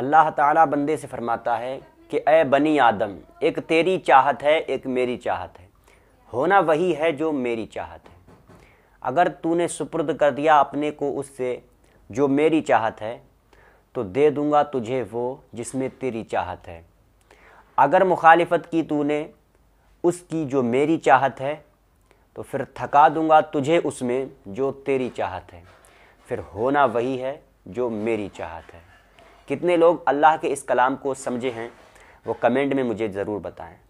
अल्लाह ताला बंदे से फरमाता है कि ए बनी आदम एक तेरी चाहत है एक मेरी चाहत है होना वही है जो मेरी चाहत है अगर तूने सुपुर्द कर दिया अपने को उससे जो मेरी चाहत है तो दे दूंगा तुझे वो जिसमें तेरी चाहत है अगर मुखालिफत की तूने उसकी जो मेरी चाहत है तो फिर थका दूंगा तुझे उसमें जो तेरी चाहत है फिर होना वही है जो मेरी चाहत है कितने लोग अल्लाह के इस कलाम को समझे हैं वो कमेंट में मुझे ज़रूर बताएं